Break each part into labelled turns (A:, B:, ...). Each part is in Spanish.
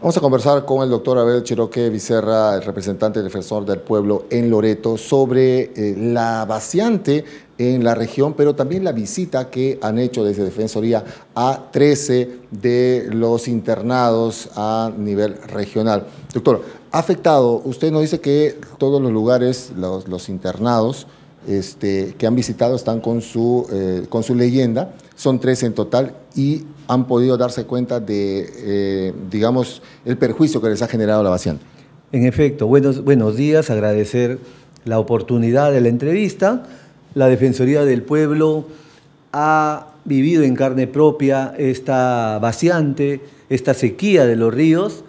A: Vamos a conversar con el doctor Abel Chiroque Vicerra, el representante defensor del pueblo en Loreto, sobre eh, la vaciante en la región, pero también la visita que han hecho desde Defensoría a 13 de los internados a nivel regional. Doctor, ha afectado, usted nos dice que todos los lugares, los, internados, este, que han visitado están con su, eh, con su leyenda, son 13 en total y han podido darse cuenta de, eh, digamos, el perjuicio que les ha generado la vaciante. En efecto, buenos, buenos días,
B: agradecer la oportunidad de la entrevista. La Defensoría del Pueblo ha vivido en carne propia esta vaciante, esta sequía de los ríos,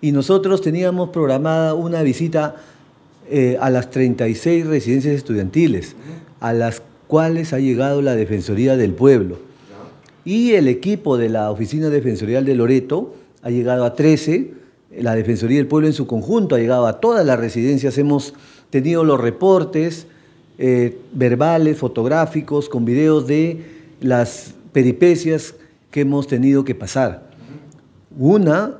B: y nosotros teníamos programada una visita eh, a las 36 residencias estudiantiles, a las cuales ha llegado la Defensoría del Pueblo y el equipo de la Oficina Defensorial de Loreto ha llegado a 13, la Defensoría del Pueblo en su conjunto ha llegado a todas las residencias, hemos tenido los reportes eh, verbales, fotográficos, con videos de las peripecias que hemos tenido que pasar. Una,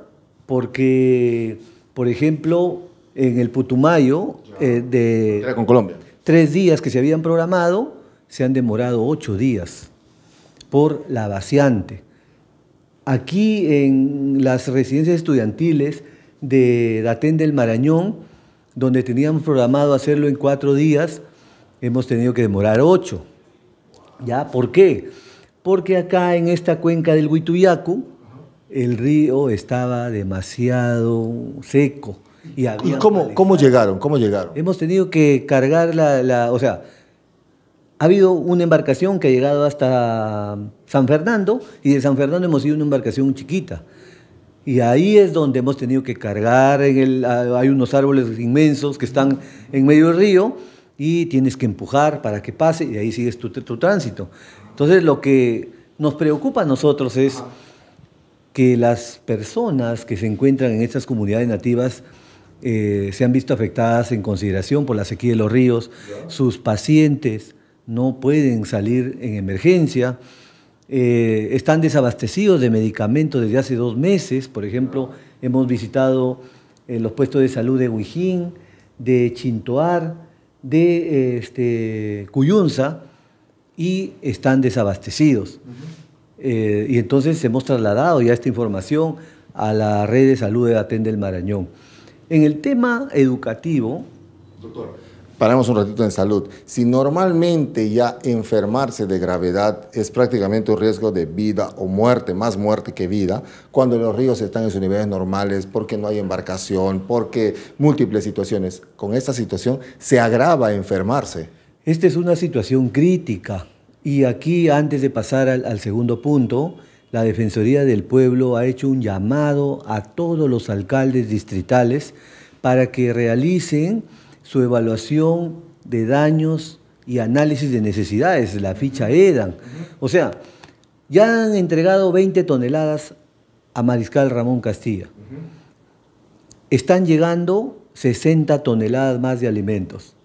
B: porque, por ejemplo, en el Putumayo, eh, de... Tres días que se habían programado, se han demorado ocho días por la vaciante. Aquí en las residencias estudiantiles de Datén del Marañón, donde teníamos programado hacerlo en cuatro días, hemos tenido que demorar ocho. ¿Ya? ¿Por qué? Porque acá en esta cuenca del Huituyacu, el río estaba demasiado seco. ¿Y, cómo, llegaron? ¿Cómo llegaron? Hemos tenido que cargar la, o sea, ha habido una embarcación que ha llegado hasta San Fernando y de San Fernando hemos ido una embarcación chiquita. Y ahí es donde hemos tenido que cargar, en el, hay unos árboles inmensos que están en medio del río y tienes que empujar para que pase y ahí sigues tu, tránsito. Entonces lo que nos preocupa a nosotros es que las personas que se encuentran en estas comunidades nativas eh, se han visto afectadas en consideración por la sequía de los ríos, sus pacientes, no pueden salir en emergencia, eh, están desabastecidos de medicamentos desde hace dos meses, por ejemplo, hemos visitado eh, los puestos de salud de Huijín, de Chintoar, de este, Cuyunza, y están desabastecidos. Eh, y entonces hemos trasladado ya esta información
A: a la red de salud de Atende del Marañón. En el tema educativo, Doctor paramos un ratito en salud. Si normalmente ya enfermarse de gravedad es prácticamente un riesgo de vida o muerte, más muerte que vida, cuando los ríos están en sus niveles normales, porque no hay embarcación, porque múltiples situaciones, con esta situación se agrava enfermarse. Esta es una situación crítica
B: y aquí antes de pasar al, segundo punto, la Defensoría del Pueblo ha hecho un llamado a todos los alcaldes distritales para que realicen su evaluación de daños y análisis de necesidades, la ficha EDAN. O sea, ya han entregado 20 toneladas a Mariscal Ramón Castilla. Están llegando 60 toneladas más de alimentos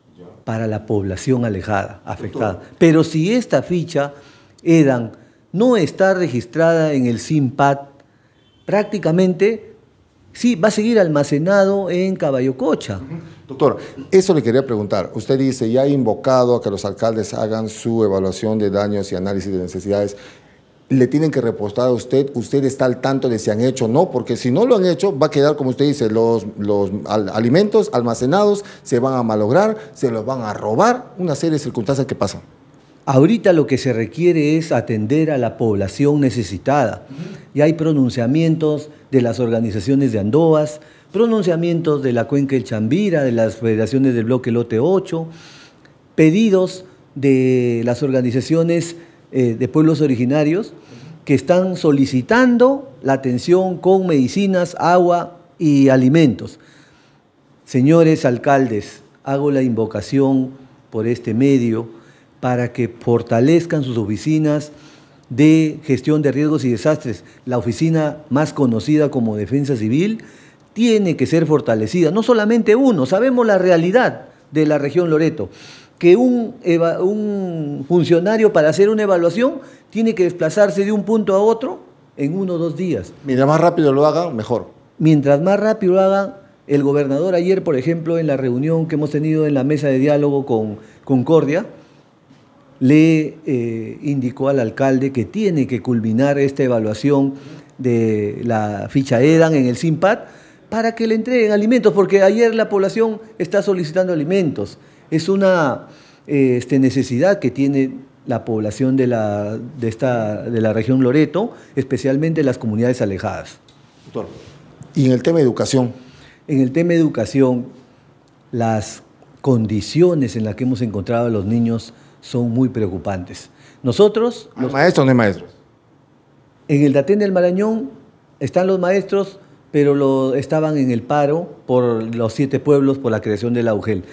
B: para la población alejada, afectada. Pero si esta ficha EDAN no está registrada en el SIMPAT,
A: prácticamente sí va a seguir almacenado en Caballococha. Doctor, eso le quería preguntar. Usted dice, ya ha invocado a que los alcaldes hagan su evaluación de daños y análisis de necesidades. Le tienen que reportar a usted, usted está al tanto de si han hecho o no, porque si no lo han hecho, va a quedar, como usted dice, los, los alimentos almacenados se van a malograr, se los van a robar, una serie de circunstancias que pasan. Ahorita lo que
B: se requiere es atender a la población necesitada. Y hay pronunciamientos de las organizaciones de Andoas, pronunciamientos de la cuenca El Chambira, de las federaciones del bloque Lote 8, pedidos de las organizaciones eh, de pueblos originarios que están solicitando la atención con medicinas, agua y alimentos. Señores alcaldes, hago la invocación por este medio para que fortalezcan sus oficinas de gestión de riesgos y desastres, la oficina más conocida como Defensa Civil, tiene que ser fortalecida. No solamente uno, sabemos la realidad de la región Loreto, que un, funcionario para hacer una evaluación tiene que desplazarse de un punto a otro en uno o dos días. Mientras más rápido lo haga, mejor. Mientras más rápido lo haga, el gobernador ayer, por ejemplo, en la reunión que hemos tenido en la mesa de diálogo con Concordia, le eh, indicó al alcalde que tiene que culminar esta evaluación de la ficha EDAN en el SIMPAT para que le entreguen alimentos, porque ayer la población está solicitando alimentos. Es una eh, este, necesidad que tiene la población de la, de, la región Loreto, especialmente las comunidades alejadas. Doctor. ¿Y en el tema de educación? En el tema de educación, las condiciones en las que hemos encontrado a los niños son muy preocupantes. Nosotros... ¿Los los, maestros no hay maestros? En el Datén del Marañón están los maestros pero lo, estaban en el paro por los siete pueblos, por la creación de la UGEL.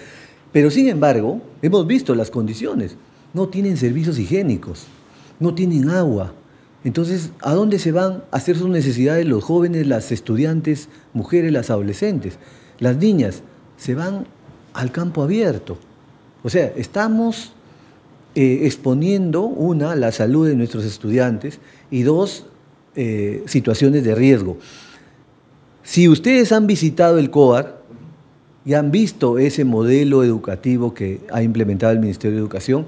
B: Pero sin embargo, hemos visto las condiciones. No tienen servicios higiénicos, no tienen agua. Entonces, ¿a dónde se van a hacer sus necesidades los jóvenes, las estudiantes, mujeres, las adolescentes? Las niñas se van al campo abierto. O sea, estamos eh, exponiendo, una, la salud de nuestros estudiantes y dos, eh, situaciones de riesgo. Si ustedes han visitado el COAR y han visto ese modelo educativo que ha implementado el Ministerio de Educación,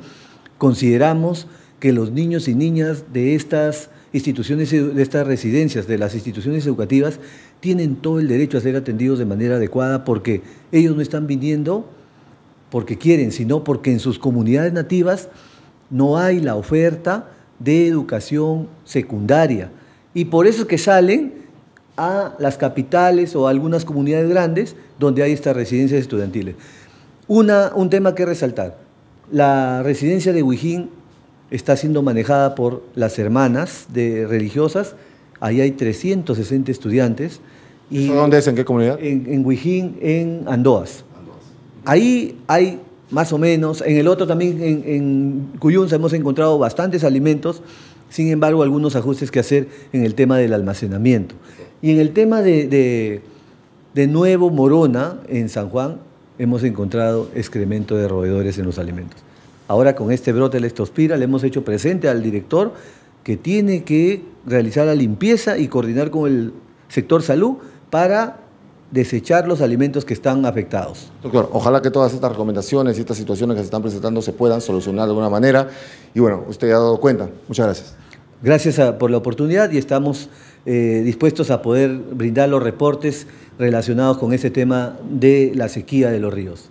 B: consideramos que los niños y niñas de estas instituciones, de estas residencias, de las instituciones educativas, tienen todo el derecho a ser atendidos de manera adecuada porque ellos no están viniendo porque quieren, sino porque en sus comunidades nativas no hay la oferta de educación secundaria. Y por eso es que salen a las capitales o a algunas comunidades grandes donde hay estas residencias estudiantiles. Una, un tema que resaltar, la residencia de Huijín está siendo manejada por las hermanas de religiosas, ahí hay 360 estudiantes. Y ¿Dónde es? ¿En qué comunidad? En, en en Andoas. Ahí hay más o menos, en el otro también, en, en Cuyunza hemos encontrado bastantes alimentos, sin embargo algunos ajustes que hacer en el tema del almacenamiento. Y en el tema de, Nuevo Morona, en San Juan, hemos encontrado excremento de roedores en los alimentos. Ahora con este brote de estospira le hemos hecho presente al director que tiene que realizar la limpieza y coordinar con el
A: sector salud para desechar los alimentos que están afectados. Doctor, ojalá que todas estas recomendaciones y estas situaciones que se están presentando se puedan solucionar de alguna manera. Y bueno, usted ya ha dado cuenta. Muchas gracias. Gracias por la oportunidad y estamos eh, dispuestos a poder
B: brindar los reportes relacionados con ese tema de la sequía de los ríos.